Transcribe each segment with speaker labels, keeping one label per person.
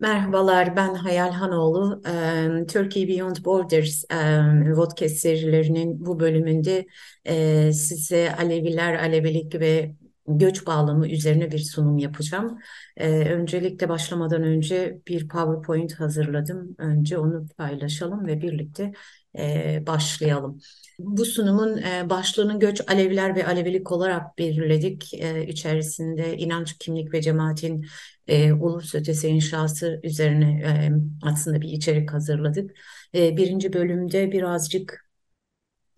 Speaker 1: Merhabalar, ben Hayal Hanoğlu. Türkiye Beyond Borders um, serilerinin bu bölümünde size Aleviler, Alevilik ve göç bağlamı üzerine bir sunum yapacağım. öncelikle başlamadan önce bir PowerPoint hazırladım. Önce onu paylaşalım ve birlikte başlayalım. Bu sunumun e, başlığını göç Aleviler ve Alevilik olarak belirledik. E, içerisinde inanç, kimlik ve cemaatin e, Ulus Ötesi inşası üzerine e, aslında bir içerik hazırladık. E, birinci bölümde birazcık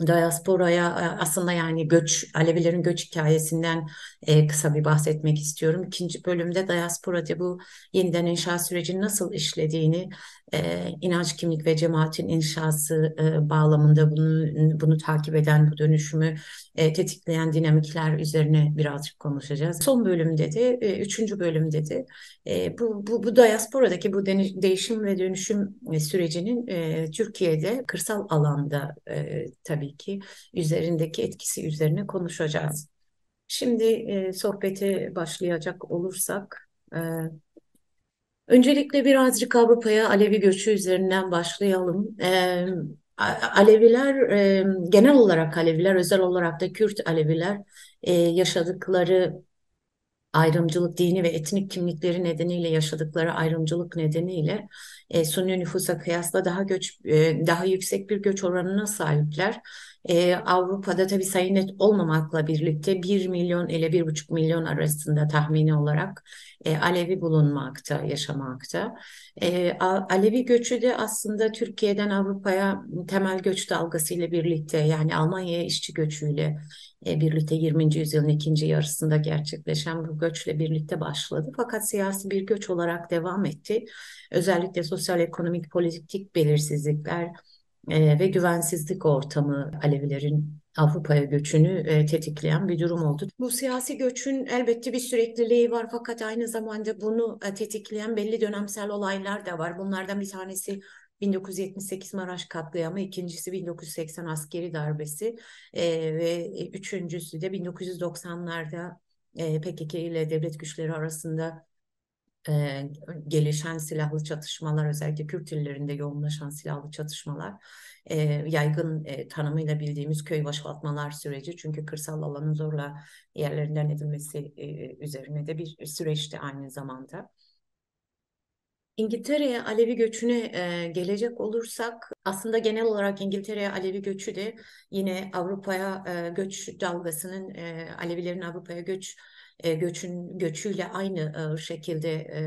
Speaker 1: diasporaya e, aslında yani göç, Alevilerin göç hikayesinden e, kısa bir bahsetmek istiyorum. İkinci bölümde diasporada bu yeniden inşa sürecinin nasıl işlediğini, e, inanç, kimlik ve cemaatin inşası e, bağlamında bunu bunu takip eden bu dönüşümü e, tetikleyen dinamikler üzerine birazcık konuşacağız. Son bölüm dedi, e, üçüncü bölüm dedi. e, bu, bu, bu diasporadaki bu değişim ve dönüşüm sürecinin e, Türkiye'de kırsal alanda e, tabii ki üzerindeki etkisi üzerine konuşacağız. Şimdi e, sohbete başlayacak olursak e, Öncelikle birazcık Avrupa'ya Alevi göçü üzerinden başlayalım. Ee, Aleviler, e, genel olarak Aleviler, özel olarak da Kürt Aleviler e, yaşadıkları ayrımcılık, dini ve etnik kimlikleri nedeniyle yaşadıkları ayrımcılık nedeniyle e, Sunni nüfusa kıyasla daha göç e, daha yüksek bir göç oranına sahipler. E, Avrupa'da tabii sayı net olmamakla birlikte 1 milyon ile 1,5 milyon arasında tahmini olarak e, Alevi bulunmakta, yaşamakta. E, Alevi göçü de aslında Türkiye'den Avrupa'ya temel göç dalgası ile birlikte yani Almanya'ya işçi göçüyle e, birlikte 20. yüzyılın ikinci yarısında gerçekleşen bu göçle birlikte başladı. Fakat siyasi bir göç olarak devam etti. Özellikle sosyal ekonomik politik belirsizlikler, e, ve güvensizlik ortamı Alevilerin Avrupa'ya göçünü e, tetikleyen bir durum oldu. Bu siyasi göçün elbette bir sürekliliği var fakat aynı zamanda bunu e, tetikleyen belli dönemsel olaylar da var. Bunlardan bir tanesi 1978 Maraş katliamı, ikincisi 1980 askeri darbesi e, ve e, üçüncüsü de 1990'larda e, PKK ile devlet güçleri arasında e, gelişen silahlı çatışmalar özellikle Kürt illerinde yoğunlaşan silahlı çatışmalar e, yaygın e, tanımıyla bildiğimiz köy başlatmalar süreci çünkü kırsal alanın zorla yerlerinden edilmesi e, üzerine de bir süreçti aynı zamanda. İngiltere'ye Alevi göçüne e, gelecek olursak aslında genel olarak İngiltere'ye Alevi göçü de yine Avrupa'ya e, göç dalgasının e, Alevilerin Avrupa'ya göç e, göçün göçüyle aynı e, şekilde e,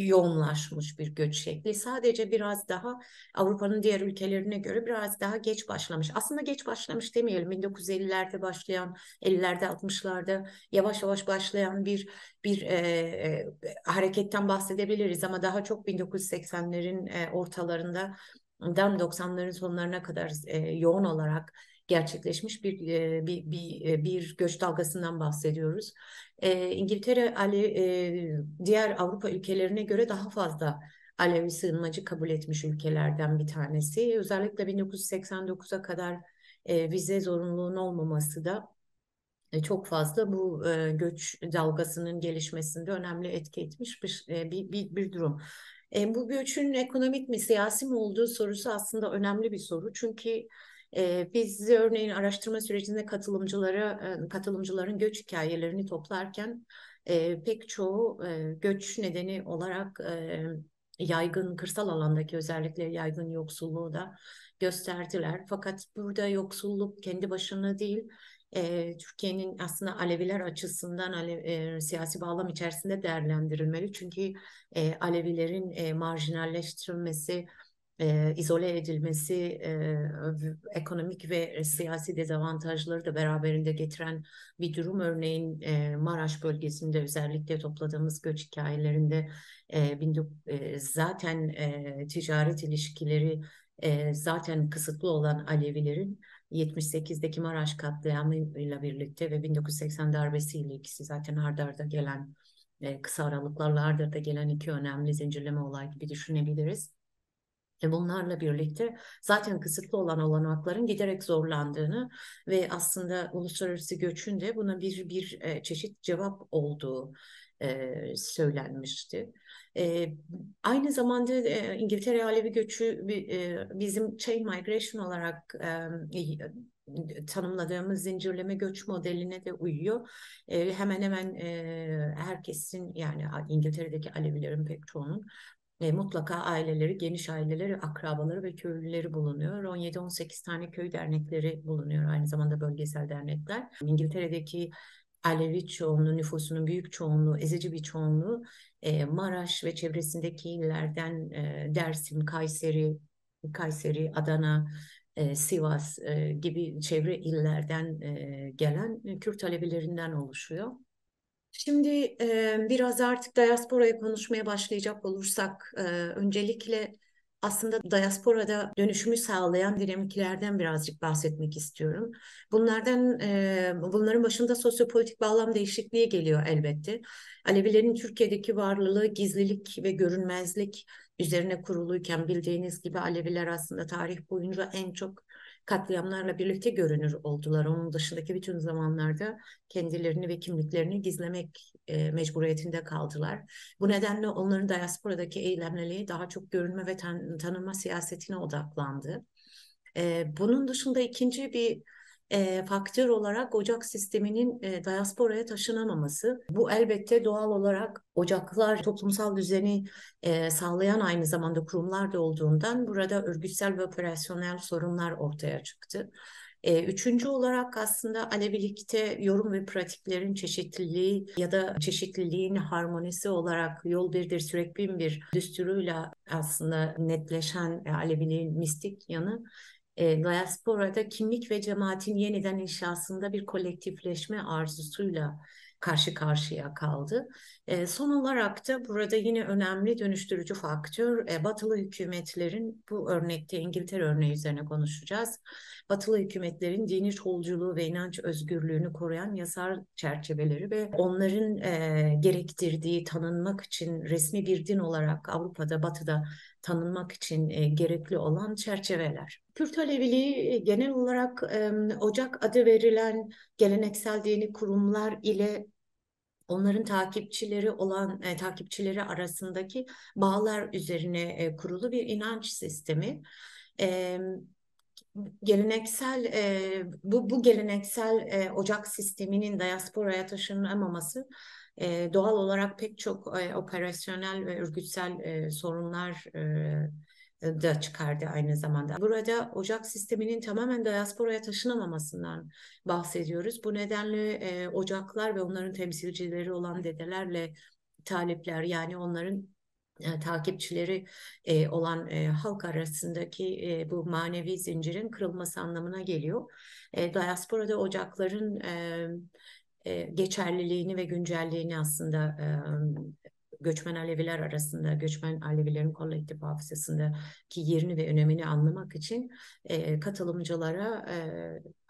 Speaker 1: yoğunlaşmış bir göç şekli. Sadece biraz daha Avrupa'nın diğer ülkelerine göre biraz daha geç başlamış. Aslında geç başlamış demeyelim. 1950'lerde başlayan, 50'lerde 60'larda yavaş yavaş başlayan bir bir e, hareketten bahsedebiliriz ama daha çok 1980'lerin ortalarında 90'ların sonlarına kadar e, yoğun olarak gerçekleşmiş bir e, bir bir, e, bir göç dalgasından bahsediyoruz. E, İngiltere Ale, diğer Avrupa ülkelerine göre daha fazla Alevi sığınmacı kabul etmiş ülkelerden bir tanesi. Özellikle 1989'a kadar vize zorunluluğun olmaması da çok fazla bu e, göç dalgasının gelişmesinde önemli etki etmiş bir e, bir, bir, bir durum. E, bu göçün ekonomik mi, siyasi mi olduğu sorusu aslında önemli bir soru. Çünkü biz örneğin araştırma sürecinde katılımcılara katılımcıların göç hikayelerini toplarken pek çoğu e, göç nedeni olarak yaygın kırsal alandaki özellikle yaygın yoksulluğu da gösterdiler. Fakat burada yoksulluk kendi başına değil, Türkiye'nin aslında Aleviler açısından siyasi bağlam içerisinde değerlendirilmeli. Çünkü e, Alevilerin marjinalleştirilmesi, e, izole edilmesi, e, ekonomik ve siyasi dezavantajları da beraberinde getiren bir durum. Örneğin e, Maraş bölgesinde özellikle topladığımız göç hikayelerinde e, e, zaten e, ticaret ilişkileri e, zaten kısıtlı olan Alevilerin 78'deki Maraş katliamıyla birlikte ve 1980 darbesiyle ikisi zaten ardarda arda gelen e, kısa aralıklarla ardarda gelen iki önemli zincirleme olay gibi düşünebiliriz ve bunlarla birlikte zaten kısıtlı olan olanakların giderek zorlandığını ve aslında uluslararası göçün de buna bir bir e, çeşit cevap olduğu e, söylenmişti. E, aynı zamanda İngiltere Alevi göçü bizim chain migration olarak tanımladığımız zincirleme göç modeline de uyuyor. hemen hemen herkesin yani İngiltere'deki Alevilerin pek çoğunun e, mutlaka aileleri, geniş aileleri, akrabaları ve köylüleri bulunuyor. 17-18 tane köy dernekleri bulunuyor. Aynı zamanda bölgesel dernekler. İngiltere'deki Alevi çoğunluğu, nüfusunun büyük çoğunluğu, ezici bir çoğunluğu e, Maraş ve çevresindeki illerden e, Dersim, Kayseri, Kayseri, Adana, e, Sivas e, gibi çevre illerden e, gelen Kürt Alevilerinden oluşuyor. Şimdi e, biraz artık diasporayı konuşmaya başlayacak olursak e, öncelikle aslında diasporada dönüşümü sağlayan dinamiklerden birazcık bahsetmek istiyorum. Bunlardan e, bunların başında sosyopolitik bağlam değişikliği geliyor elbette. Alevilerin Türkiye'deki varlığı gizlilik ve görünmezlik üzerine kuruluyken bildiğiniz gibi Aleviler aslında tarih boyunca en çok katliamlarla birlikte görünür oldular. Onun dışındaki bütün zamanlarda kendilerini ve kimliklerini gizlemek e, mecburiyetinde kaldılar. Bu nedenle onların diasporadaki eylemliliği daha çok görünme ve tan tanınma siyasetine odaklandı. E, bunun dışında ikinci bir e, faktör olarak Ocak sisteminin e, diasporaya taşınamaması. Bu elbette doğal olarak Ocaklar toplumsal düzeni e, sağlayan aynı zamanda kurumlar da olduğundan burada örgütsel ve operasyonel sorunlar ortaya çıktı. E, üçüncü olarak aslında Alevilikte yorum ve pratiklerin çeşitliliği ya da çeşitliliğin harmonisi olarak yol birdir sürekli bir düsturuyla aslında netleşen e, Aleviliğin mistik yanı e, diasporada kimlik ve cemaatin yeniden inşasında bir kolektifleşme arzusuyla karşı karşıya kaldı. E, son olarak da burada yine önemli dönüştürücü faktör e, batılı hükümetlerin bu örnekte İngiltere örneği üzerine konuşacağız. Batılı hükümetlerin dini solculuğu ve inanç özgürlüğünü koruyan yasal çerçeveleri ve onların e, gerektirdiği tanınmak için resmi bir din olarak Avrupa'da batıda tanınmak için e, gerekli olan çerçeveler. Kürt Aleviliği e, genel olarak e, Ocak adı verilen geleneksel dini kurumlar ile onların takipçileri olan e, takipçileri arasındaki bağlar üzerine e, kurulu bir inanç sistemi. E, geleneksel e, bu bu geleneksel e, ocak sisteminin diasporaya taşınamaması e, doğal olarak pek çok e, operasyonel ve örgütsel e, sorunlar e, da çıkardı aynı zamanda. Burada ocak sisteminin tamamen diasporaya taşınamamasından bahsediyoruz. Bu nedenle e, ocaklar ve onların temsilcileri olan dedelerle talipler yani onların e, takipçileri e, olan e, halk arasındaki e, bu manevi zincirin kırılması anlamına geliyor. E, diasporada ocakların e, e, geçerliliğini ve güncelliğini aslında e, göçmen Aleviler arasında, göçmen Alevilerin kolektif hafızasındaki yerini ve önemini anlamak için e, katılımcılara e,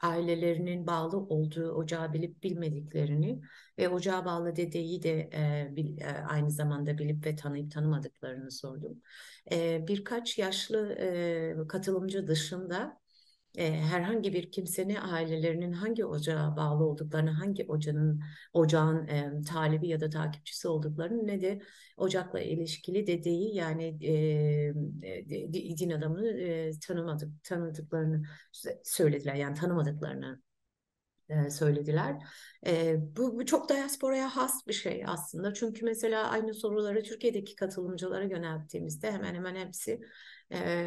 Speaker 1: ailelerinin bağlı olduğu ocağı bilip bilmediklerini ve ocağa bağlı dedeyi de e, bil, e, aynı zamanda bilip ve tanıyıp tanımadıklarını sordum. E, birkaç yaşlı e, katılımcı dışında e, herhangi bir kimsenin ailelerinin hangi ocağa bağlı olduklarını, hangi ocanın ocağın e, talebi ya da takipçisi olduklarını ne de ocakla ilişkili dedeyi yani e, din adamını e, tanımadık tanıdıklarını söylediler yani tanımadıklarını söylediler. E, bu, bu çok diasporaya has bir şey aslında. Çünkü mesela aynı soruları Türkiye'deki katılımcılara yönelttiğimizde hemen hemen hepsi e,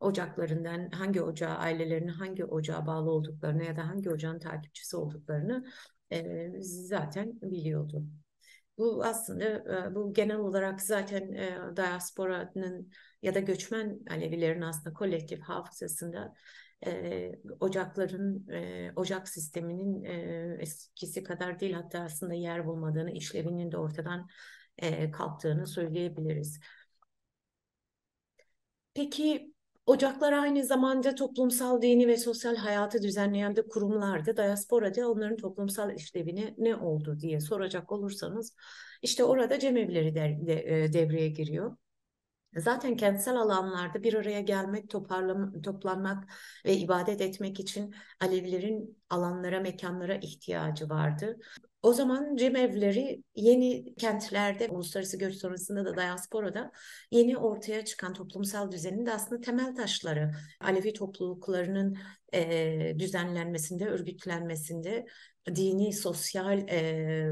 Speaker 1: ocaklarından hangi ocağa, ailelerinin hangi ocağa bağlı olduklarını ya da hangi ocağın takipçisi olduklarını e, zaten biliyordu. Bu aslında e, bu genel olarak zaten e, diasporanın ya da göçmen Alevilerin aslında kolektif hafızasında e, ocakların e, ocak sisteminin e, eskisi kadar değil hatta aslında yer bulmadığını işlevinin de ortadan e, kalktığını söyleyebiliriz. Peki Ocaklar aynı zamanda toplumsal, dini ve sosyal hayatı düzenleyen de kurumlardı. Diaspora'da onların toplumsal işlevini ne oldu diye soracak olursanız işte orada cemevleri de, de, devreye giriyor. Zaten kentsel alanlarda bir araya gelmek, toparlam toplanmak ve ibadet etmek için Alevilerin alanlara, mekanlara ihtiyacı vardı. O zaman cemevleri yeni kentlerde, uluslararası göç sonrasında da diasporada yeni ortaya çıkan toplumsal düzenin de aslında temel taşları. Alevi topluluklarının e, düzenlenmesinde, örgütlenmesinde, dini, sosyal e,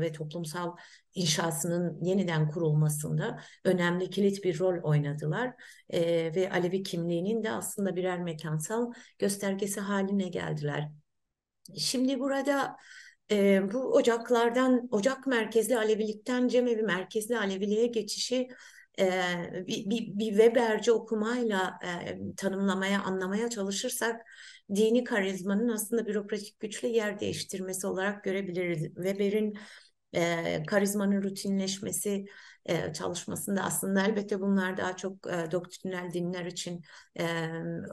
Speaker 1: ve toplumsal inşasının yeniden kurulmasında önemli kilit bir rol oynadılar e, ve Alevi kimliğinin de aslında birer mekansal göstergesi haline geldiler. Şimdi burada e, bu ocaklardan, ocak merkezli Alevilikten cemevi merkezli Aleviliğe geçişi e, bir, bir, bir Weberci okumayla e, tanımlamaya, anlamaya çalışırsak dini karizmanın aslında bürokratik güçle yer değiştirmesi olarak görebiliriz. Weber'in e, karizmanın rutinleşmesi e, çalışmasında aslında elbette bunlar daha çok e, doktrinal dinler için e,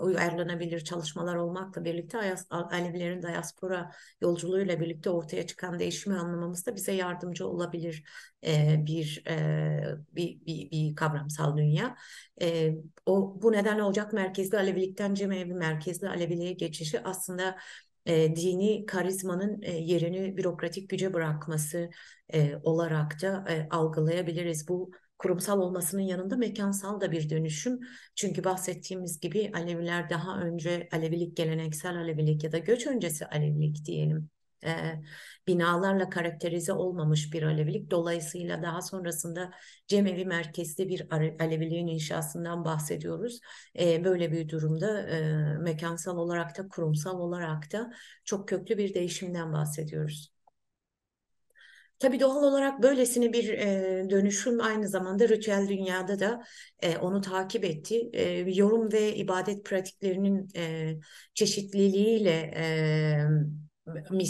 Speaker 1: uyarlanabilir çalışmalar olmakla birlikte Alevilerin diaspora yolculuğuyla birlikte ortaya çıkan değişimi anlamamızda bize yardımcı olabilir e, bir, e, bir, bir, bir kavramsal dünya. E, o Bu nedenle Ocak merkezli Alevilikten Cemevi merkezli Aleviliğe geçişi aslında e, dini karizmanın e, yerini bürokratik güce bırakması e, olarak da e, algılayabiliriz. Bu kurumsal olmasının yanında mekansal da bir dönüşüm. Çünkü bahsettiğimiz gibi Aleviler daha önce Alevilik, geleneksel Alevilik ya da göç öncesi Alevilik diyelim e, binalarla karakterize olmamış bir Alevilik. Dolayısıyla daha sonrasında cemevi merkezde bir Aleviliğin inşasından bahsediyoruz. E, böyle bir durumda e, mekansal olarak da kurumsal olarak da çok köklü bir değişimden bahsediyoruz. Tabii doğal olarak böylesine bir e, dönüşüm aynı zamanda ritüel dünyada da e, onu takip etti. E, yorum ve ibadet pratiklerinin e, çeşitliliğiyle e,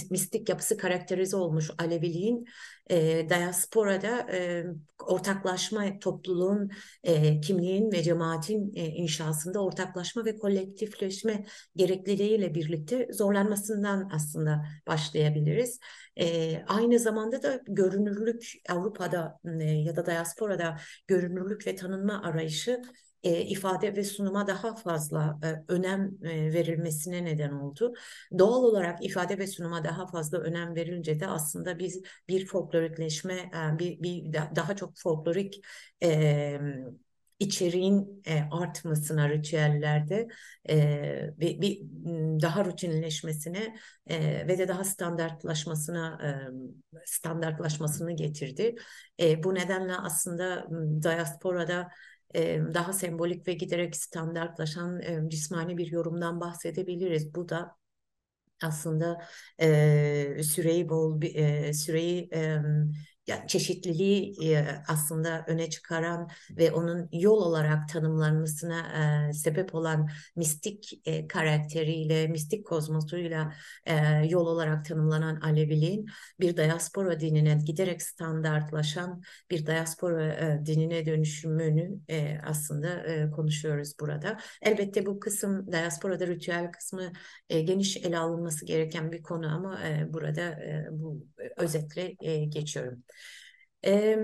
Speaker 1: mistik yapısı karakterize olmuş Aleviliğin e, diasporada e, ortaklaşma topluluğun e, kimliğin ve cemaatin e, inşasında ortaklaşma ve kolektifleşme gerekliliğiyle birlikte zorlanmasından aslında başlayabiliriz. E, aynı zamanda da görünürlük Avrupa'da e, ya da diasporada görünürlük ve tanınma arayışı e, ifade ve sunuma daha fazla e, önem e, verilmesine neden oldu. Doğal olarak ifade ve sunuma daha fazla önem verilince de aslında biz bir folklorikleşme, e, bir, bir daha çok folklorik e, içeriğin e, artmasına ritüellerde e, bir, bir daha rutinleşmesine e, ve de daha standartlaşmasına e, standartlaşmasını getirdi. E, bu nedenle aslında diasporada daha sembolik ve giderek standartlaşan cismani bir yorumdan bahsedebiliriz. Bu da aslında süreyi bol süreyi ya çeşitliliği aslında öne çıkaran ve onun yol olarak tanımlanmasına sebep olan mistik karakteriyle, mistik kozmosuyla yol olarak tanımlanan Aleviliğin bir diaspora dinine giderek standartlaşan bir diaspora dinine dönüşümünü aslında konuşuyoruz burada. Elbette bu kısım diasporada ritüel kısmı geniş ele alınması gereken bir konu ama burada bu özetle geçiyorum. E,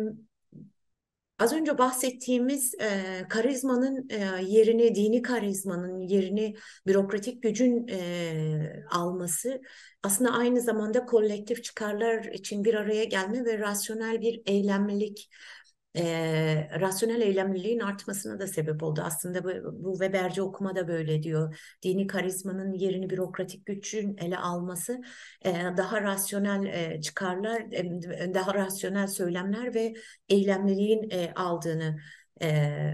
Speaker 1: az önce bahsettiğimiz e, karizmanın e, yerini, dini karizmanın yerini bürokratik gücün e, alması aslında aynı zamanda kolektif çıkarlar için bir araya gelme ve rasyonel bir eylemlilik e, rasyonel eylemliliğin artmasına da sebep oldu. Aslında bu, bu Weberci okuma da böyle diyor. Dini karizmanın yerini bürokratik gücün ele alması e, daha rasyonel e, çıkarlar, e, daha rasyonel söylemler ve eylemliliğin e, aldığını e,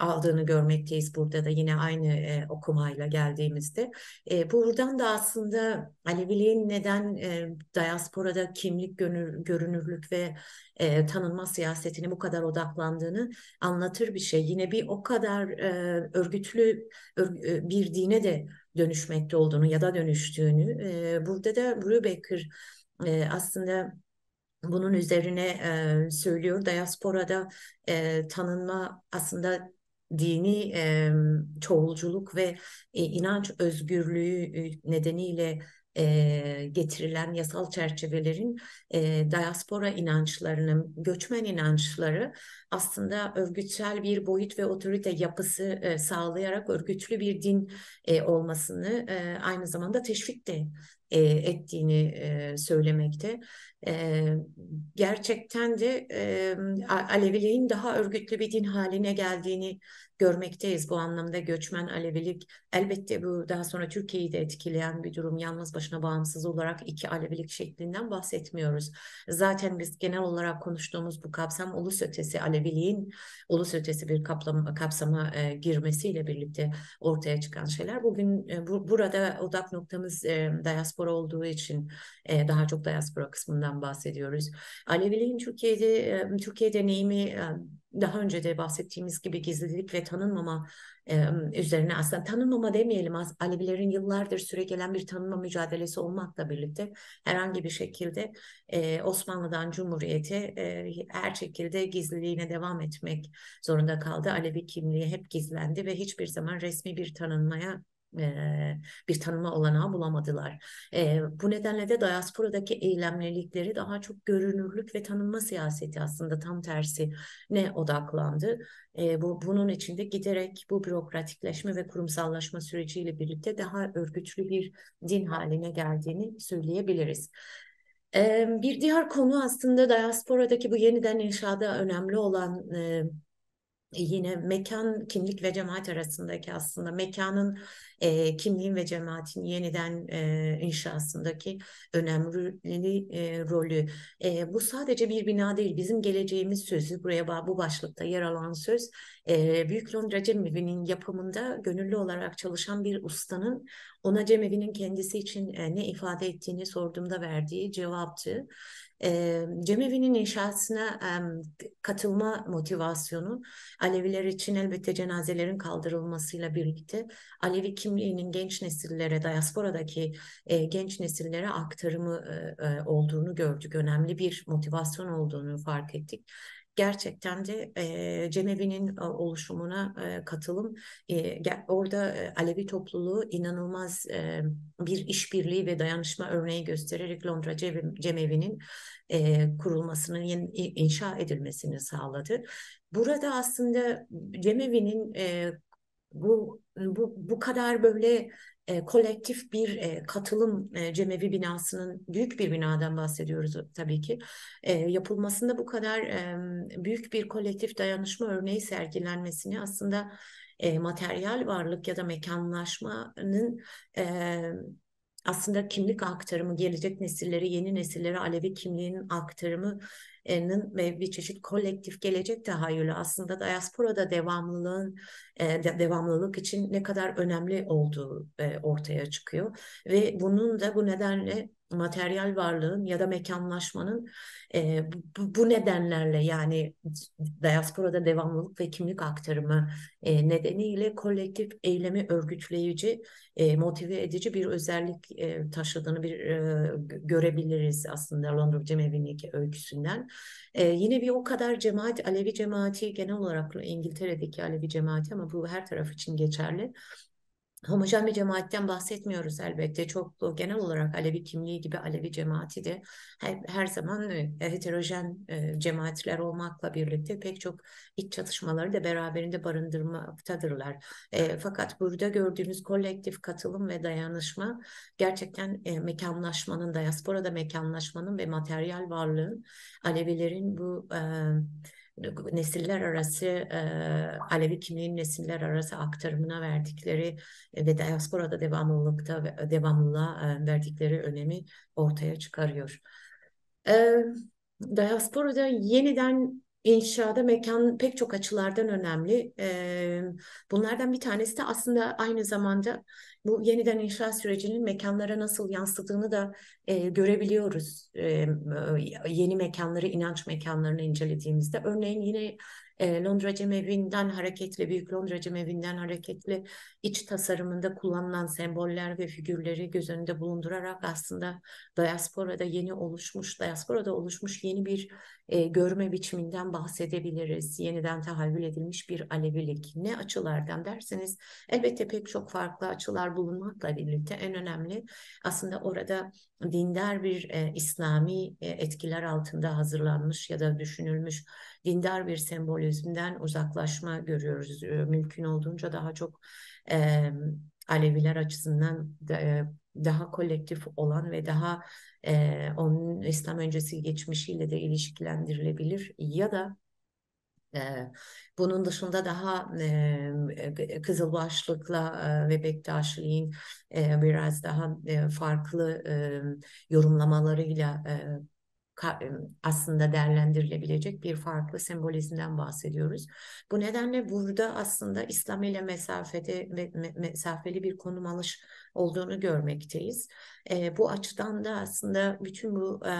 Speaker 1: aldığını görmekteyiz burada da yine aynı e, okumayla geldiğimizde. E, buradan da aslında Aleviliğin neden e, diasporada kimlik gönül, görünürlük ve e, tanınma siyasetine bu kadar odaklandığını anlatır bir şey. Yine bir o kadar e, örgütlü ör, bir dine de dönüşmekte olduğunu ya da dönüştüğünü. E, burada da Brubaker e, aslında bunun üzerine e, söylüyor. Diasporada e, tanınma aslında dini e, çoğulculuk ve e, inanç özgürlüğü nedeniyle e, getirilen yasal çerçevelerin e, diaspora inançlarının, göçmen inançları aslında örgütsel bir boyut ve otorite yapısı e, sağlayarak örgütlü bir din e, olmasını e, aynı zamanda teşvik de e, ettiğini e, söylemekte. E, gerçekten de e, Aleviliğin daha örgütlü bir din haline geldiğini görmekteyiz. Bu anlamda göçmen Alevilik elbette bu daha sonra Türkiye'yi de etkileyen bir durum. Yalnız başına bağımsız olarak iki Alevilik şeklinden bahsetmiyoruz. Zaten biz genel olarak konuştuğumuz bu kapsam ulus ötesi Aleviliğin ulus ötesi bir kaplam, kapsama e, girmesiyle birlikte ortaya çıkan şeyler. Bugün e, bu, burada odak noktamız e, diaspora diaspora olduğu için e, daha çok diaspora kısmından bahsediyoruz. Aleviliğin Türkiye'de e, Türkiye deneyimi e, daha önce de bahsettiğimiz gibi gizlilik ve tanınmama e, üzerine aslında tanınmama demeyelim az Alevilerin yıllardır süregelen bir tanınma mücadelesi olmakla birlikte herhangi bir şekilde e, Osmanlı'dan Cumhuriyet'e e, her şekilde gizliliğine devam etmek zorunda kaldı. Alevi kimliği hep gizlendi ve hiçbir zaman resmi bir tanınmaya bir tanıma olanağı bulamadılar. bu nedenle de diasporadaki eylemlilikleri daha çok görünürlük ve tanınma siyaseti aslında tam tersi ne odaklandı. bu bunun içinde giderek bu bürokratikleşme ve kurumsallaşma süreciyle birlikte daha örgütlü bir din haline geldiğini söyleyebiliriz. bir diğer konu aslında diasporadaki bu yeniden inşada önemli olan yine mekan kimlik ve cemaat arasındaki aslında mekanın e, kimliğin ve cemaatin yeniden e, inşasındaki önemli e, rolü. E, bu sadece bir bina değil bizim geleceğimiz sözü buraya bu başlıkta yer alan söz e, Büyük Londra Cemevi'nin yapımında gönüllü olarak çalışan bir ustanın ona Cemevi'nin kendisi için e, ne ifade ettiğini sorduğumda verdiği cevaptı e, Cemevi'nin inşasına e, katılma motivasyonu Aleviler için elbette cenazelerin kaldırılmasıyla birlikte Alevi kimliğinin genç nesillere, diasporadaki e, genç nesillere aktarımı e, olduğunu gördük. Önemli bir motivasyon olduğunu fark ettik gerçekten de e, Cemevi'nin e, oluşumuna e, katılım e, orada e, Alevi topluluğu inanılmaz e, bir işbirliği ve dayanışma örneği göstererek Londra Cemevi'nin e, kurulmasının inşa edilmesini sağladı. Burada aslında Cemevi'nin e, bu bu bu kadar böyle e, kolektif bir e, katılım e, cemevi binasının büyük bir binadan bahsediyoruz e, tabii ki. E, yapılmasında bu kadar e, büyük bir kolektif dayanışma örneği sergilenmesini aslında e, materyal varlık ya da mekanlaşmanın e, aslında kimlik aktarımı, gelecek nesilleri yeni nesillere Alevi kimliğinin aktarımının ve bir çeşit kolektif gelecek tahayyülü aslında diasporada devamlılığın e, devamlılık için ne kadar önemli olduğu e, ortaya çıkıyor ve bunun da bu nedenle materyal varlığın ya da mekanlaşmanın e, bu, bu nedenlerle yani diasporada devamlılık ve kimlik aktarımı e, nedeniyle kolektif eylemi örgütleyici, e, motive edici bir özellik e, taşıdığını bir e, görebiliriz aslında Londra Cemevi'ndeki öyküsünden. E, yine bir o kadar cemaat, Alevi cemaati genel olarak İngiltere'deki Alevi cemaati ama bu her taraf için geçerli homojen bir cemaatten bahsetmiyoruz elbette. Çoklu genel olarak Alevi kimliği gibi Alevi cemaati de her, her zaman e, heterojen e, cemaatler olmakla birlikte pek çok iç çatışmaları da beraberinde barındırmaktadırlar. E, fakat burada gördüğümüz kolektif katılım ve dayanışma gerçekten e, mekanlaşmanın, diasporada mekanlaşmanın ve materyal varlığın Alevilerin bu e, nesiller arası e, Alevi kimliğin nesiller arası aktarımına verdikleri e, ve diasporada devamlılıkta ve devamlılığa e, verdikleri önemi ortaya çıkarıyor. E, diasporada yeniden İnşaada mekan pek çok açılardan önemli. bunlardan bir tanesi de aslında aynı zamanda bu yeniden inşa sürecinin mekanlara nasıl yansıdığını da görebiliyoruz. yeni mekanları, inanç mekanlarını incelediğimizde. Örneğin yine e, Londra Cemevi'nden hareketle, Büyük Londra Cemevi'nden hareketle iç tasarımında kullanılan semboller ve figürleri göz önünde bulundurarak aslında diasporada yeni oluşmuş, diasporada oluşmuş yeni bir e, görme biçiminden bahsedebiliriz. Yeniden tahayyül edilmiş bir Alevilik. Ne açılardan derseniz elbette pek çok farklı açılar bulunmakla birlikte en önemli aslında orada dindar bir e, İslami e, etkiler altında hazırlanmış ya da düşünülmüş dindar bir sembolizmden uzaklaşma görüyoruz. Ee, mümkün olduğunca daha çok e, Aleviler açısından de, daha kolektif olan ve daha e, onun İslam öncesi geçmişiyle de ilişkilendirilebilir ya da e, bunun dışında daha e, e, Kızılbaşlıkla ve Bektaşiliğin biraz daha farklı yorumlamalarıyla e, aslında değerlendirilebilecek bir farklı sembolizmden bahsediyoruz. Bu nedenle burada aslında İslam ile mesafede ve mesafeli bir konum alış olduğunu görmekteyiz. E, bu açıdan da aslında bütün bu e,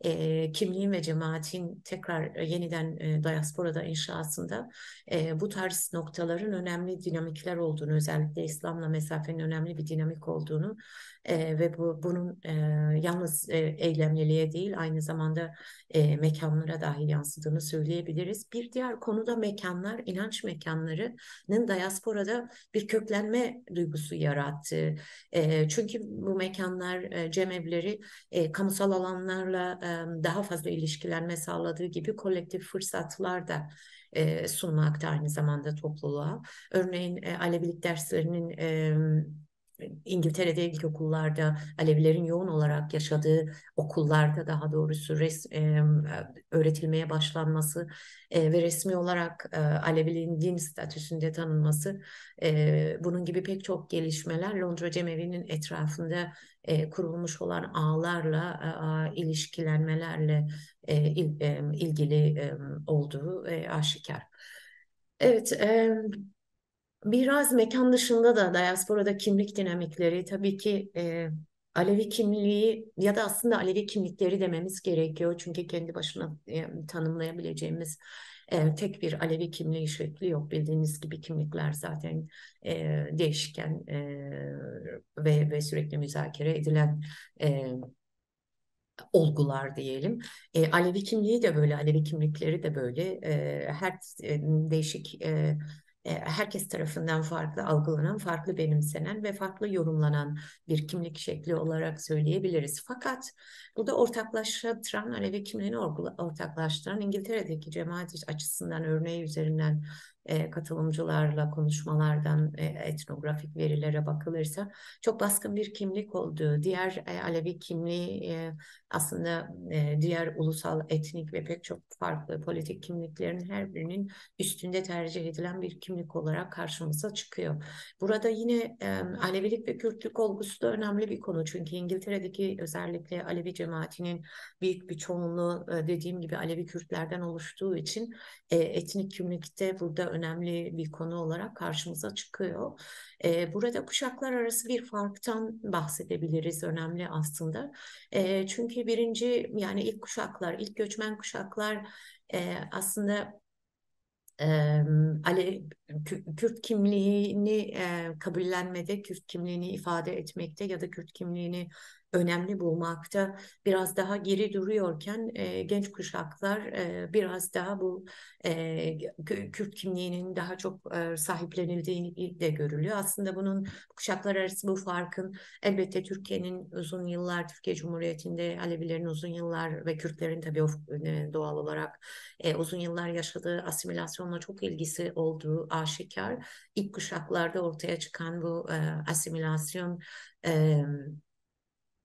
Speaker 1: e, kimliğin ve cemaatin tekrar e, yeniden e, diasporada inşasında e, bu tarz noktaların önemli dinamikler olduğunu, özellikle İslam'la mesafenin önemli bir dinamik olduğunu e, ve bu bunun e, yalnız e, eylemliliğe değil aynı zamanda e, mekanlara dahi yansıdığını söyleyebiliriz. Bir diğer konuda mekanlar, inanç mekanlarının diasporada bir köklenme duygusu yarattı. E, çünkü bu mekanlar, e, cemevleri e, kamusal alanlarla daha fazla ilişkilenme sağladığı gibi kolektif fırsatlar da e, sunmakta aynı zamanda topluluğa. Örneğin e, Alevilik derslerinin İngiltere'de ilkokullarda Alevilerin yoğun olarak yaşadığı okullarda daha doğrusu res, e, öğretilmeye başlanması e, ve resmi olarak e, Aleviliğin din statüsünde tanınması e, bunun gibi pek çok gelişmeler Londra Cemevi'nin etrafında e, kurulmuş olan ağlarla e, ilişkilenmelerle e, il, e, ilgili e, olduğu e, aşikar. Evet, e, biraz mekan dışında da diasporada kimlik dinamikleri tabii ki e, Alevi kimliği ya da aslında Alevi kimlikleri dememiz gerekiyor. Çünkü kendi başına e, tanımlayabileceğimiz e, tek bir Alevi kimliği şekli yok. Bildiğiniz gibi kimlikler zaten e, değişken e, ve, ve sürekli müzakere edilen e, olgular diyelim. E, Alevi kimliği de böyle, Alevi kimlikleri de böyle. E, her e, değişik e, herkes tarafından farklı algılanan, farklı benimsenen ve farklı yorumlanan bir kimlik şekli olarak söyleyebiliriz. Fakat bu da ortaklaştıran, Alevi kimliğini ortaklaştıran İngiltere'deki cemaat açısından örneği üzerinden e, katılımcılarla konuşmalardan e, etnografik verilere bakılırsa çok baskın bir kimlik olduğu, diğer e, Alevi kimliği e, aslında e, diğer ulusal, etnik ve pek çok farklı politik kimliklerin her birinin üstünde tercih edilen bir kimlik olarak karşımıza çıkıyor. Burada yine e, Alevilik ve Kürtlük olgusu da önemli bir konu çünkü İngiltere'deki özellikle Alevi cemaatinin büyük bir çoğunluğu e, dediğim gibi Alevi Kürtlerden oluştuğu için e, etnik kimlikte burada önemli bir konu olarak karşımıza çıkıyor. E, burada kuşaklar arası bir farktan bahsedebiliriz önemli aslında. E, çünkü birinci yani ilk kuşaklar, ilk göçmen kuşaklar e, aslında Ale, Kürt kimliğini kabullenmede, Kürt kimliğini ifade etmekte ya da Kürt kimliğini önemli bulmakta. Biraz daha geri duruyorken e, genç kuşaklar e, biraz daha bu e, Kürt kimliğinin daha çok e, sahiplenildiğini de görülüyor. Aslında bunun kuşaklar arası bu farkın elbette Türkiye'nin uzun yıllar Türkiye Cumhuriyeti'nde Alevilerin uzun yıllar ve Kürtlerin tabii e, doğal olarak e, uzun yıllar yaşadığı asimilasyonla çok ilgisi olduğu aşikar. İlk kuşaklarda ortaya çıkan bu e, asimilasyon e,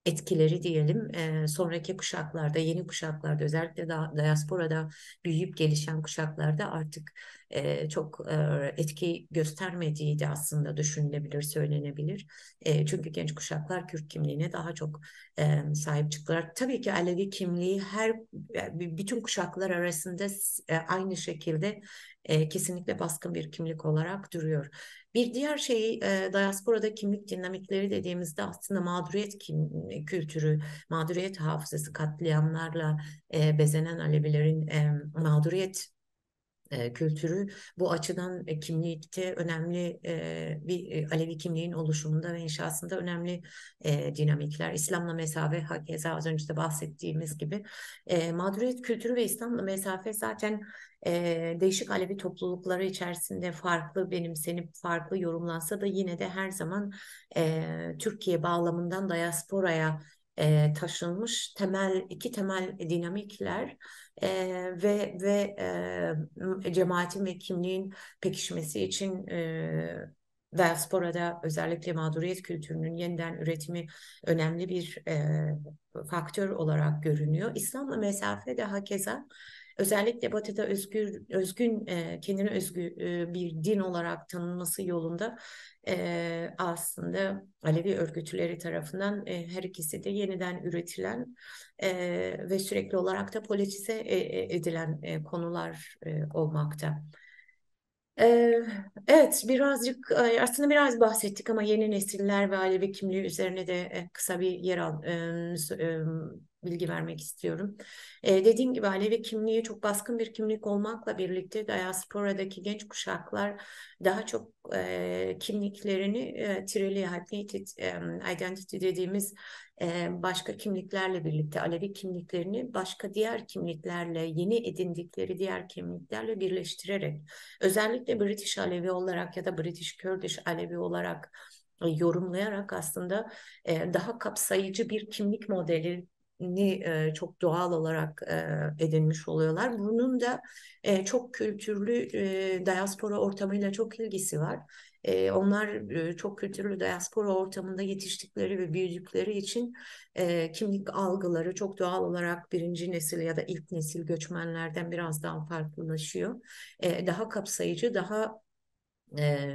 Speaker 1: etkileri diyelim e, sonraki kuşaklarda, yeni kuşaklarda özellikle da, diasporada büyüyüp gelişen kuşaklarda artık e, çok e, etki göstermediği de aslında düşünülebilir, söylenebilir. E, çünkü genç kuşaklar Kürt kimliğine daha çok e, sahip çıktılar. Tabii ki Alevi kimliği her bütün kuşaklar arasında e, aynı şekilde e, kesinlikle baskın bir kimlik olarak duruyor. Bir diğer şey e, diasporada kimlik dinamikleri dediğimizde aslında mağduriyet kim, kültürü, mağduriyet hafızası katliamlarla e, bezenen Alevilerin e, mağduriyet e, kültürü bu açıdan e, kimlikte önemli e, bir e, Alevi kimliğin oluşumunda ve inşasında önemli e, dinamikler. İslam'la mesafe hakeza az önce de bahsettiğimiz gibi e, mağduriyet kültürü ve İslam'la mesafe zaten e, değişik Alevi toplulukları içerisinde farklı benimsenip farklı yorumlansa da yine de her zaman e, Türkiye bağlamından diasporaya e, taşınmış temel iki temel dinamikler e, ve ve e, cemaatin ve kimliğin pekişmesi için e, diasporada özellikle mağduriyet kültürünün yeniden üretimi önemli bir e, faktör olarak görünüyor. İslam'la mesafe de hakeza özellikle Batı'da özgür, özgün, e, kendine özgü e, bir din olarak tanınması yolunda e, aslında Alevi örgütleri tarafından e, her ikisi de yeniden üretilen e, ve sürekli olarak da politize e, e edilen e, konular e, olmakta. E, evet birazcık e, aslında biraz bahsettik ama yeni nesiller ve Alevi kimliği üzerine de kısa bir yer al, bilgi vermek istiyorum. E, dediğim gibi Alevi kimliği çok baskın bir kimlik olmakla birlikte diasporadaki genç kuşaklar daha çok e, kimliklerini e, trilihatnated e, identity dediğimiz e, başka kimliklerle birlikte Alevi kimliklerini başka diğer kimliklerle yeni edindikleri diğer kimliklerle birleştirerek özellikle British Alevi olarak ya da British Kurdish Alevi olarak e, yorumlayarak aslında e, daha kapsayıcı bir kimlik modeli ni e, çok doğal olarak e, edinmiş oluyorlar. Bunun da e, çok kültürlü e, diaspora ortamıyla çok ilgisi var. E, onlar e, çok kültürlü diaspora ortamında yetiştikleri ve büyüdükleri için e, kimlik algıları çok doğal olarak birinci nesil ya da ilk nesil göçmenlerden biraz daha farklılaşıyor. E, daha kapsayıcı, daha e,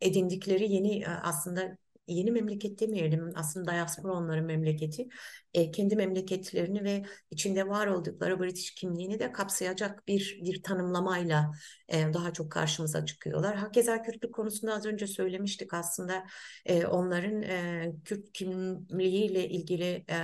Speaker 1: edindikleri yeni e, aslında yeni memleket demeyelim aslında diaspora onların memleketi e, kendi memleketlerini ve içinde var oldukları British kimliğini de kapsayacak bir bir tanımlamayla e, daha çok karşımıza çıkıyorlar. Hakeza Kürtlük konusunda az önce söylemiştik aslında e, onların e, Kürt kimliğiyle ilgili e,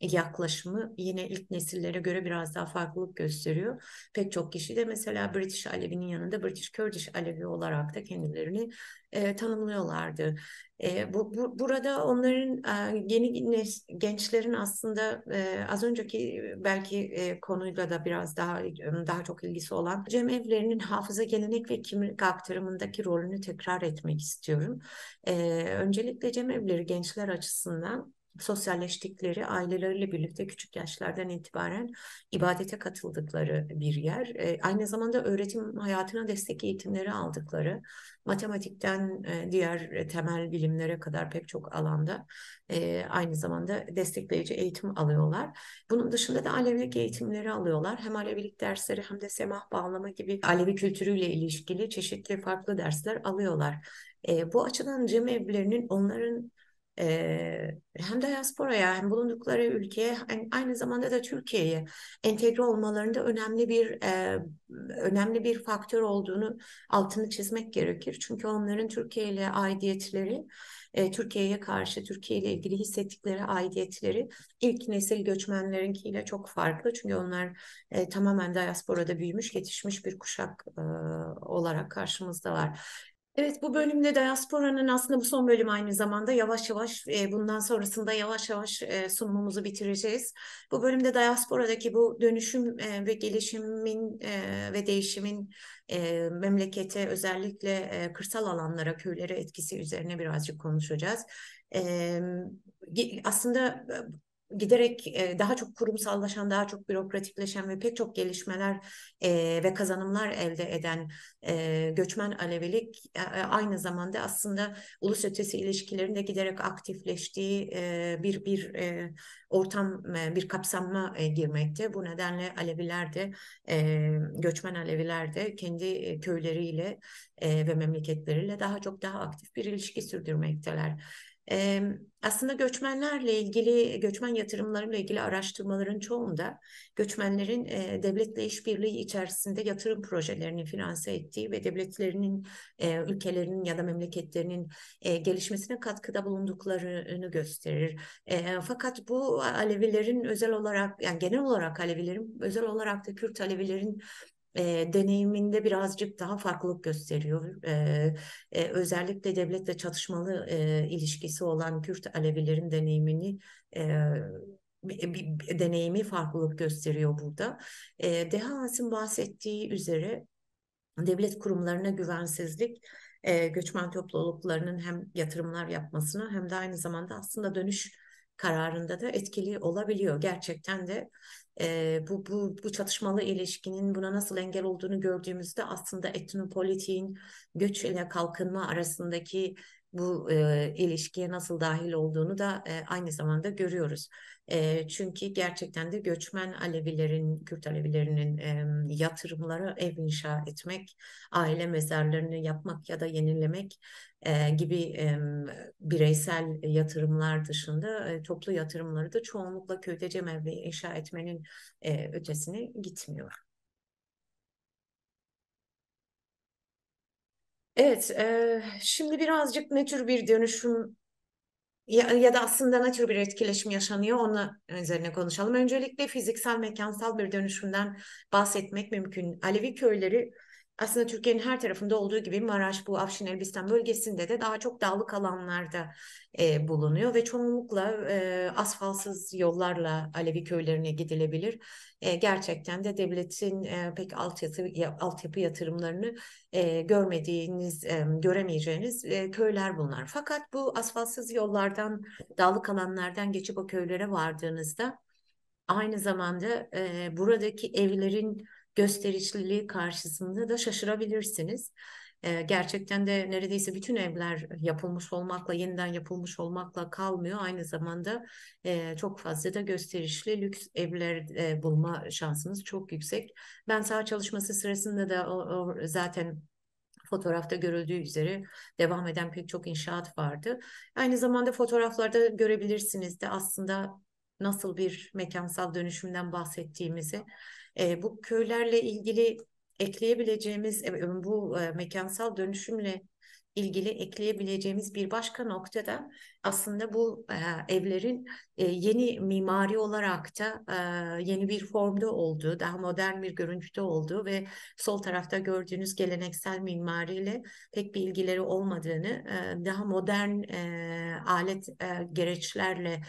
Speaker 1: yaklaşımı yine ilk nesillere göre biraz daha farklılık gösteriyor. Pek çok kişi de mesela British Alevi'nin yanında British Kurdish Alevi olarak da kendilerini e, tanımlıyorlardı. E, bu, bu burada onların e, yeni nes, gençlerin aslında e, az önceki belki e, konuyla da biraz daha daha çok ilgisi olan Cem Evlerinin hafıza gelenek ve kimlik aktarımındaki rolünü tekrar etmek istiyorum. E, öncelikle Cem Evleri gençler açısından sosyalleştikleri, aileleriyle birlikte küçük yaşlardan itibaren ibadete katıldıkları bir yer. E, aynı zamanda öğretim hayatına destek eğitimleri aldıkları, matematikten e, diğer e, temel bilimlere kadar pek çok alanda e, aynı zamanda destekleyici eğitim alıyorlar. Bunun dışında da Alevilik eğitimleri alıyorlar. Hem Alevilik dersleri hem de semah bağlama gibi Alevi kültürüyle ilişkili çeşitli farklı dersler alıyorlar. E, bu açıdan cem onların hem diasporaya hem bulundukları ülkeye aynı zamanda da Türkiye'ye entegre olmalarında önemli bir önemli bir faktör olduğunu altını çizmek gerekir. Çünkü onların Türkiye ile aidiyetleri Türkiye'ye karşı, Türkiye ile ilgili hissettikleri aidiyetleri ilk nesil göçmenlerinkiyle çok farklı. Çünkü onlar e, tamamen diasporada büyümüş, yetişmiş bir kuşak olarak karşımızdalar. Evet bu bölümde diasporanın aslında bu son bölüm aynı zamanda yavaş yavaş e, bundan sonrasında yavaş yavaş e, sunumumuzu bitireceğiz. Bu bölümde diasporadaki bu dönüşüm e, ve gelişimin e, ve değişimin e, memlekete özellikle e, kırsal alanlara köylere etkisi üzerine birazcık konuşacağız. E, aslında giderek e, daha çok kurumsallaşan, daha çok bürokratikleşen ve pek çok gelişmeler e, ve kazanımlar elde eden e, göçmen Alevilik aynı zamanda aslında ulus ötesi ilişkilerinde giderek aktifleştiği bir bir ortam, bir kapsamma girmekte. Bu nedenle Aleviler de, göçmen Aleviler de kendi köyleriyle ve memleketleriyle daha çok daha aktif bir ilişki sürdürmekteler. E, aslında göçmenlerle ilgili, göçmen yatırımlarıyla ilgili araştırmaların çoğunda göçmenlerin e, devletle işbirliği içerisinde yatırım projelerini finanse ettiği ve devletlerinin, e, ülkelerinin ya da memleketlerinin e, gelişmesine katkıda bulunduklarını gösterir. E, fakat bu Alevilerin özel olarak, yani genel olarak Alevilerin, özel olarak da Kürt Alevilerin e, deneyiminde birazcık daha farklılık gösteriyor. E, e, özellikle devletle çatışmalı e, ilişkisi olan Kürt Alevilerin deneyimini e, bir, bir deneyimi farklılık gösteriyor burada. E, Dehas'ın bahsettiği üzere devlet kurumlarına güvensizlik e, göçmen topluluklarının hem yatırımlar yapmasına hem de aynı zamanda aslında dönüş kararında da etkili olabiliyor. Gerçekten de e, bu, bu, bu çatışmalı ilişkinin buna nasıl engel olduğunu gördüğümüzde aslında etnopolitiğin göç ile kalkınma arasındaki bu e, ilişkiye nasıl dahil olduğunu da e, aynı zamanda görüyoruz. E, çünkü gerçekten de göçmen Alevilerin, Kürt Alevilerinin e, yatırımları ev inşa etmek, aile mezarlarını yapmak ya da yenilemek e, gibi e, bireysel yatırımlar dışında e, toplu yatırımları da çoğunlukla köyde cemevi inşa etmenin e, ötesine gitmiyor. Evet, e, şimdi birazcık ne tür bir dönüşüm ya, ya da aslında ne tür bir etkileşim yaşanıyor ona üzerine konuşalım. Öncelikle fiziksel, mekansal bir dönüşümden bahsetmek mümkün. Alevi köyleri aslında Türkiye'nin her tarafında olduğu gibi Maraş bu Afşin Elbistan bölgesinde de daha çok dağlık alanlarda e, bulunuyor ve çoğunlukla e, asfalsız yollarla Alevi köylerine gidilebilir. E, gerçekten de devletin e, pek altyapı, altyapı yatırımlarını e, görmediğiniz, e, göremeyeceğiniz e, köyler bunlar. Fakat bu asfalsız yollardan, dağlık alanlardan geçip o köylere vardığınızda aynı zamanda e, buradaki evlerin gösterişliliği karşısında da şaşırabilirsiniz. E, gerçekten de neredeyse bütün evler yapılmış olmakla, yeniden yapılmış olmakla kalmıyor. Aynı zamanda e, çok fazla da gösterişli lüks evler e, bulma şansınız çok yüksek. Ben sağ çalışması sırasında da o, o zaten fotoğrafta görüldüğü üzere devam eden pek çok inşaat vardı. Aynı zamanda fotoğraflarda görebilirsiniz de aslında nasıl bir mekansal dönüşümden bahsettiğimizi e, bu köylerle ilgili ekleyebileceğimiz, e, e, bu e, mekansal dönüşümle ilgili ekleyebileceğimiz bir başka noktada aslında bu evlerin yeni mimari olarak da yeni bir formda olduğu, daha modern bir görüntüde olduğu ve sol tarafta gördüğünüz geleneksel mimariyle pek bir ilgileri olmadığını, daha modern alet gereçlerle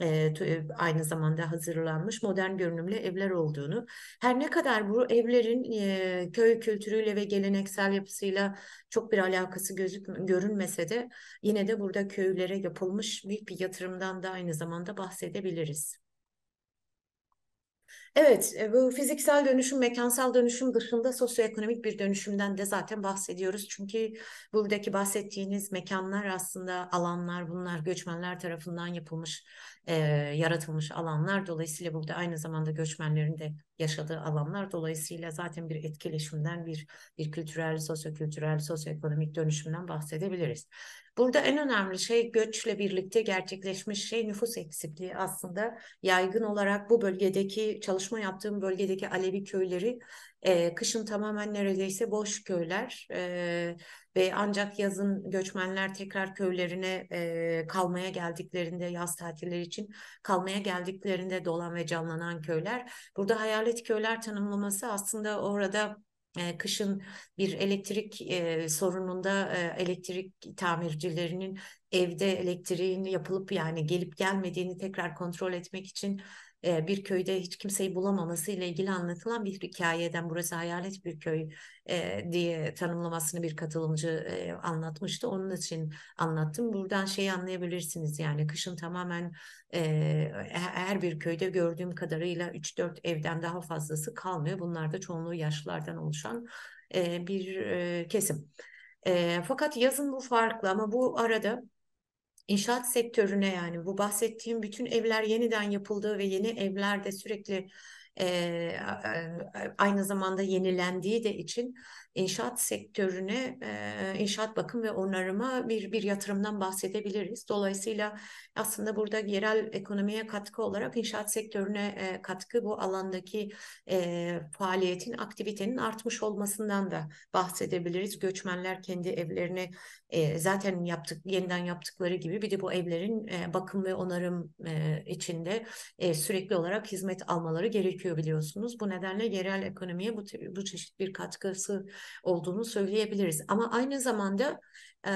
Speaker 1: e, e, aynı zamanda hazırlanmış modern görünümlü evler olduğunu. Her ne kadar bu evlerin e, köy kültürüyle ve geleneksel yapısıyla çok bir alakası gözük görünmese de yine de burada köylere yapılmış büyük bir yatırımdan da aynı zamanda bahsedebiliriz. Evet, e, bu fiziksel dönüşüm, mekansal dönüşüm dışında sosyoekonomik bir dönüşümden de zaten bahsediyoruz. Çünkü buradaki bahsettiğiniz mekanlar aslında alanlar, bunlar göçmenler tarafından yapılmış, e, yaratılmış alanlar. Dolayısıyla burada aynı zamanda göçmenlerin de yaşadığı alanlar. Dolayısıyla zaten bir etkileşimden, bir bir kültürel, sosyokültürel, sosyoekonomik dönüşümden bahsedebiliriz. Burada en önemli şey göçle birlikte gerçekleşmiş şey nüfus eksikliği aslında. Yaygın olarak bu bölgedeki çalışma yaptığım bölgedeki Alevi köyleri e, kışın tamamen neredeyse boş köyler e, ve ancak yazın göçmenler tekrar köylerine e, kalmaya geldiklerinde yaz tatilleri için kalmaya geldiklerinde dolan ve canlanan köyler. Burada hayalet köyler tanımlaması aslında orada kışın bir elektrik sorununda elektrik tamircilerinin evde elektriğin yapılıp yani gelip gelmediğini tekrar kontrol etmek için e, bir köyde hiç kimseyi bulamaması ile ilgili anlatılan bir hikayeden burası hayalet bir köy e, diye tanımlamasını bir katılımcı e, anlatmıştı. Onun için anlattım. Buradan şeyi anlayabilirsiniz yani kışın tamamen e, her bir köyde gördüğüm kadarıyla 3-4 evden daha fazlası kalmıyor. Bunlar da çoğunluğu yaşlılardan oluşan e, bir e, kesim. E, fakat yazın bu farklı ama bu arada inşaat sektörüne yani bu bahsettiğim bütün evler yeniden yapıldığı ve yeni evlerde sürekli e, aynı zamanda yenilendiği de için inşaat sektörüne, inşaat bakım ve onarıma bir, bir yatırımdan bahsedebiliriz. Dolayısıyla aslında burada yerel ekonomiye katkı olarak inşaat sektörüne e, katkı bu alandaki e, faaliyetin, aktivitenin artmış olmasından da bahsedebiliriz. Göçmenler kendi evlerini e, zaten yaptık, yeniden yaptıkları gibi bir de bu evlerin bakım ve onarım içinde sürekli olarak hizmet almaları gerekiyor biliyorsunuz. Bu nedenle yerel ekonomiye bu, bu çeşit bir katkısı olduğunu söyleyebiliriz. Ama aynı zamanda e,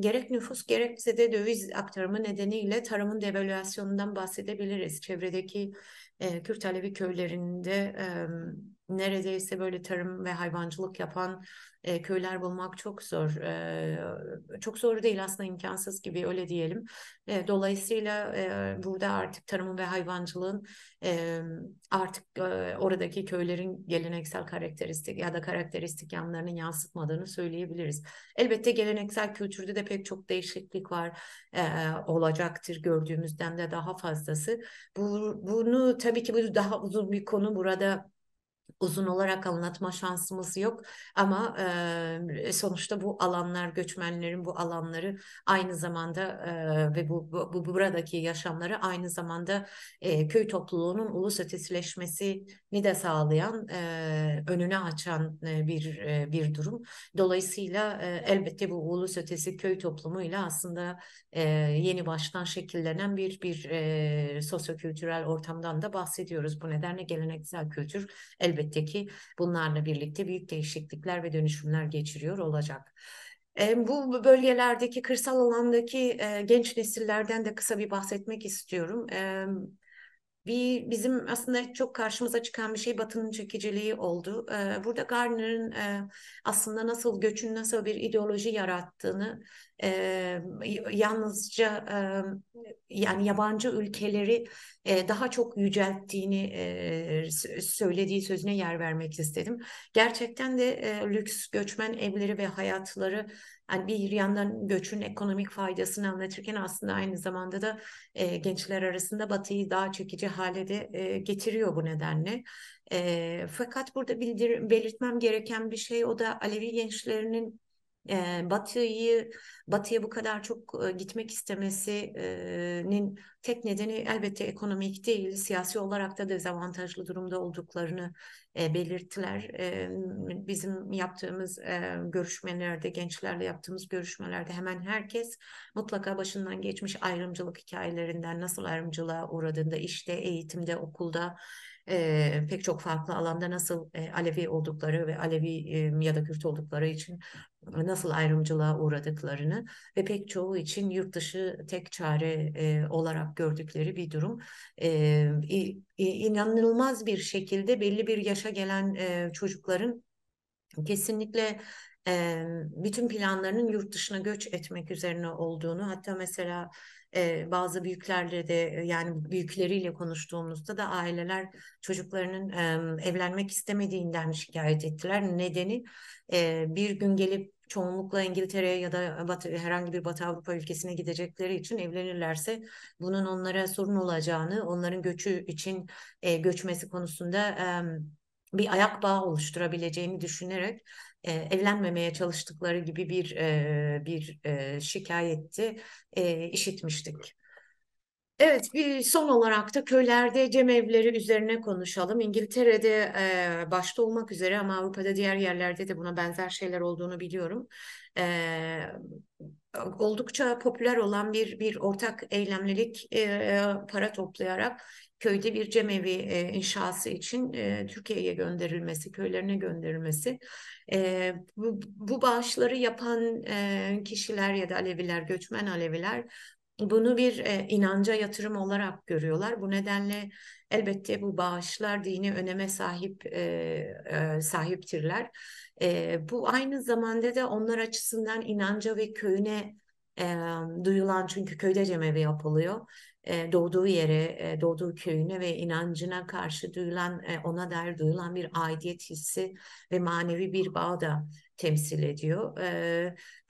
Speaker 1: gerek nüfus gerekse de döviz aktarımı nedeniyle tarımın devalüasyonundan bahsedebiliriz. Çevredeki e, Kürt Alevi köylerinde e, neredeyse böyle tarım ve hayvancılık yapan e, köyler bulmak çok zor. E, çok zor değil aslında imkansız gibi öyle diyelim. E, dolayısıyla e, burada artık tarımın ve hayvancılığın e, artık e, oradaki köylerin geleneksel karakteristik ya da karakteristik yanlarını yansıtmadığını söyleyebiliriz. Elbette geleneksel kültürde de pek çok değişiklik var e, olacaktır gördüğümüzden de daha fazlası. Bu, bunu tabii ki bu daha uzun bir konu burada uzun olarak anlatma şansımız yok ama e, sonuçta bu alanlar göçmenlerin bu alanları aynı zamanda e, ve bu, bu, bu buradaki yaşamları aynı zamanda e, köy topluluğunun ulus ötesileşmesini de sağlayan e, önüne açan e, bir e, bir durum. Dolayısıyla e, elbette bu ulus ötesi köy toplumuyla aslında e, yeni baştan şekillenen bir bir e, sosyokültürel ortamdan da bahsediyoruz. Bu nedenle geleneksel kültür elbette elbette ki bunlarla birlikte büyük değişiklikler ve dönüşümler geçiriyor olacak. E, bu bölgelerdeki kırsal alandaki e, genç nesillerden de kısa bir bahsetmek istiyorum. E, bir, bizim aslında çok karşımıza çıkan bir şey Batı'nın çekiciliği oldu. Burada Gardner'ın aslında nasıl göçün nasıl bir ideoloji yarattığını e, yalnızca e, yani yabancı ülkeleri e, daha çok yücelttiğini e, söylediği sözüne yer vermek istedim. Gerçekten de e, lüks göçmen evleri ve hayatları yani bir yandan göçün ekonomik faydasını anlatırken aslında aynı zamanda da e, gençler arasında Batı'yı daha çekici hale de e, getiriyor bu nedenle. E, fakat burada bildir belirtmem gereken bir şey o da Alevi gençlerinin e, Batı'yı Batı'ya bu kadar çok gitmek istemesinin tek nedeni elbette ekonomik değil, siyasi olarak da dezavantajlı durumda olduklarını belirttiler. bizim yaptığımız görüşmelerde, gençlerle yaptığımız görüşmelerde hemen herkes mutlaka başından geçmiş ayrımcılık hikayelerinden nasıl ayrımcılığa uğradığında, işte, eğitimde, okulda e, pek çok farklı alanda nasıl e, Alevi oldukları ve Alevi e, ya da Kürt oldukları için nasıl ayrımcılığa uğradıklarını ve pek çoğu için yurt dışı tek çare e, olarak gördükleri bir durum. E, inanılmaz bir şekilde belli bir yaşa gelen e, çocukların kesinlikle e, bütün planlarının yurt dışına göç etmek üzerine olduğunu hatta mesela bazı büyüklerle de yani büyükleriyle konuştuğumuzda da aileler çocuklarının e, evlenmek istemediğinden şikayet ettiler. Nedeni bir gün gelip çoğunlukla İngiltere'ye ya da Batı, herhangi bir Batı Avrupa ülkesine gidecekleri için evlenirlerse bunun onlara sorun olacağını, onların göçü için göçmesi konusunda bir ayak bağı oluşturabileceğini düşünerek e, evlenmemeye çalıştıkları gibi bir e, bir e, şikayeti e, işitmiştik. Evet, bir son olarak da köylerde cemevleri üzerine konuşalım. İngiltere'de e, başta olmak üzere ama Avrupa'da diğer yerlerde de buna benzer şeyler olduğunu biliyorum. E, oldukça popüler olan bir bir ortak eylemlilik e, para toplayarak köyde bir cemevi e, inşası için e, Türkiye'ye gönderilmesi, köylerine gönderilmesi. E, bu, bu bağışları yapan e, kişiler ya da Aleviler, göçmen Aleviler bunu bir e, inanca yatırım olarak görüyorlar. Bu nedenle elbette bu bağışlar dini öneme sahip e, e, sahiptirler. E, bu aynı zamanda da onlar açısından inanca ve köyüne e, duyulan çünkü köyde cemevi yapılıyor. E, doğduğu yere, e, doğduğu köyüne ve inancına karşı duyulan, e, ona dair duyulan bir aidiyet hissi ve manevi bir bağ da temsil ediyor.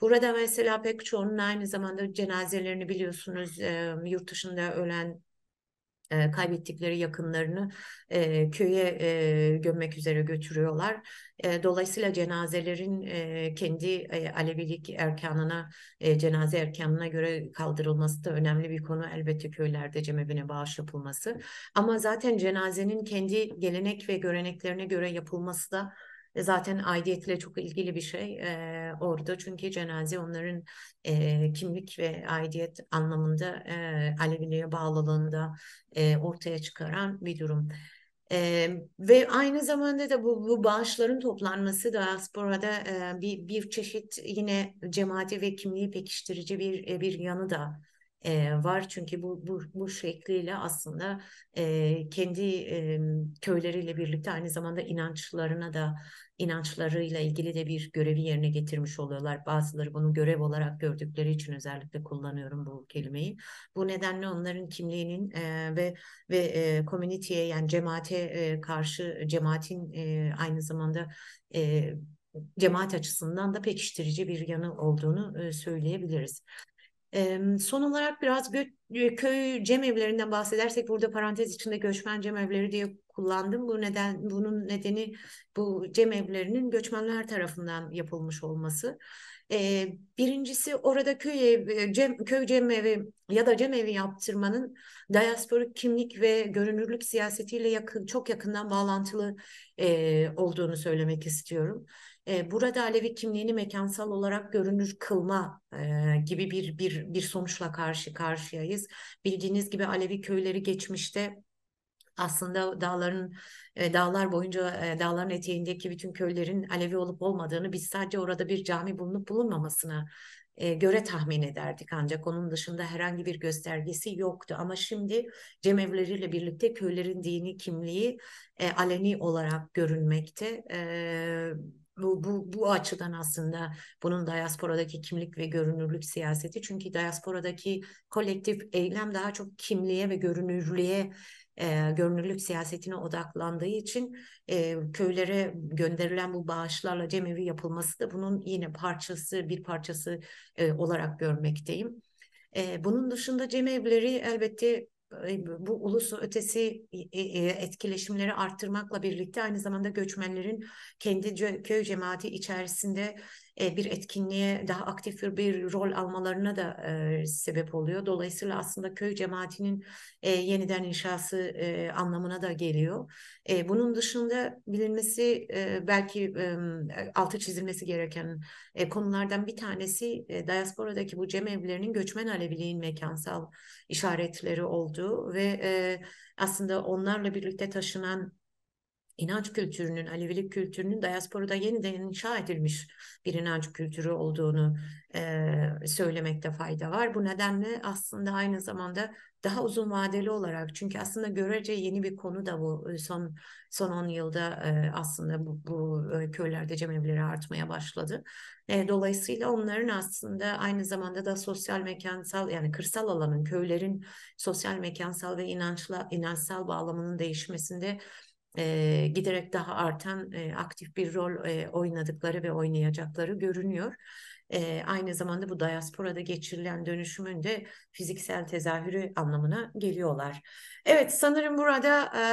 Speaker 1: Burada mesela pek çoğunun aynı zamanda cenazelerini biliyorsunuz yurt dışında ölen e, kaybettikleri yakınlarını e, köye e, gömmek üzere götürüyorlar. E, dolayısıyla cenazelerin e, kendi e, Alevilik erkanına, e, cenaze erkanına göre kaldırılması da önemli bir konu. Elbette köylerde cemevine bağış yapılması. Ama zaten cenazenin kendi gelenek ve göreneklerine göre yapılması da e, zaten aidiyetle çok ilgili bir şey e, orada. Çünkü cenaze onların e, kimlik ve aidiyet anlamında e, Aleviliğe bağlılığında e, ortaya çıkaran bir durum. Ee, ve aynı zamanda da bu, bu bağışların toplanması diasporada e, bir, bir çeşit yine cemaati ve kimliği pekiştirici bir e, bir yanı da e, var. Çünkü bu, bu, bu şekliyle aslında e, kendi e, köyleriyle birlikte aynı zamanda inançlarına da inançlarıyla ilgili de bir görevi yerine getirmiş oluyorlar. Bazıları bunu görev olarak gördükleri için özellikle kullanıyorum bu kelimeyi. Bu nedenle onların kimliğinin e, ve ve e, community'ye yani cemaate e, karşı cemaatin e, aynı zamanda e, cemaat açısından da pekiştirici bir yanı olduğunu e, söyleyebiliriz son olarak biraz gö- e, köy cemevlerinden bahsedersek burada parantez içinde göçmen cemevleri diye kullandım. Bu neden bunun nedeni bu cemevlerinin göçmenler tarafından yapılmış olması. birincisi orada köy e, cem, köy cemevi ya da cemevi yaptırmanın diasporik kimlik ve görünürlük siyasetiyle yakın çok yakından bağlantılı e, olduğunu söylemek istiyorum burada Alevi kimliğini mekansal olarak görünür kılma gibi bir, bir, bir sonuçla karşı karşıyayız. Bildiğiniz gibi Alevi köyleri geçmişte aslında dağların dağlar boyunca dağların eteğindeki bütün köylerin Alevi olup olmadığını biz sadece orada bir cami bulunup bulunmamasına göre tahmin ederdik ancak onun dışında herhangi bir göstergesi yoktu ama şimdi cemevleriyle birlikte köylerin dini kimliği e, aleni olarak görünmekte. E, bu, bu, bu açıdan aslında bunun diasporadaki kimlik ve görünürlük siyaseti. Çünkü diasporadaki kolektif eylem daha çok kimliğe ve görünürlüğe e, görünürlük siyasetine odaklandığı için e, köylere gönderilen bu bağışlarla cemevi yapılması da bunun yine parçası bir parçası e, olarak görmekteyim. E, bunun dışında cemevleri elbette bu ulusu ötesi etkileşimleri arttırmakla birlikte aynı zamanda göçmenlerin kendi köy cemaati içerisinde e, bir etkinliğe daha aktif bir rol almalarına da e, sebep oluyor. Dolayısıyla aslında köy cemaatinin e, yeniden inşası anlamına da geliyor. Bunun dışında bilinmesi belki altı çizilmesi gereken konulardan bir tanesi diasporadaki bu cem evlerinin göçmen Aleviliğin mekansal işaretleri olduğu ve e, aslında onlarla birlikte taşınan inanç kültürünün, Alevilik kültürünün diasporada yeniden inşa edilmiş bir inanç kültürü olduğunu e, söylemekte fayda var. Bu nedenle aslında aynı zamanda daha uzun vadeli olarak çünkü aslında görece yeni bir konu da bu e, son son 10 yılda e, aslında bu, bu e, köylerde cemevleri artmaya başladı. dolayısıyla onların aslında aynı zamanda da sosyal mekansal yani kırsal alanın köylerin sosyal mekansal ve inançla inançsal bağlamının değişmesinde e, giderek daha artan e, aktif bir rol e, oynadıkları ve oynayacakları görünüyor e, aynı zamanda bu diasporada geçirilen dönüşümün de fiziksel tezahürü anlamına geliyorlar. Evet sanırım burada e,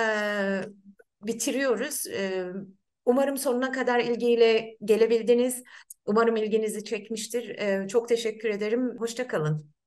Speaker 1: bitiriyoruz. E, umarım sonuna kadar ilgiyle gelebildiniz. Umarım ilginizi çekmiştir. E, çok teşekkür ederim. Hoşçakalın.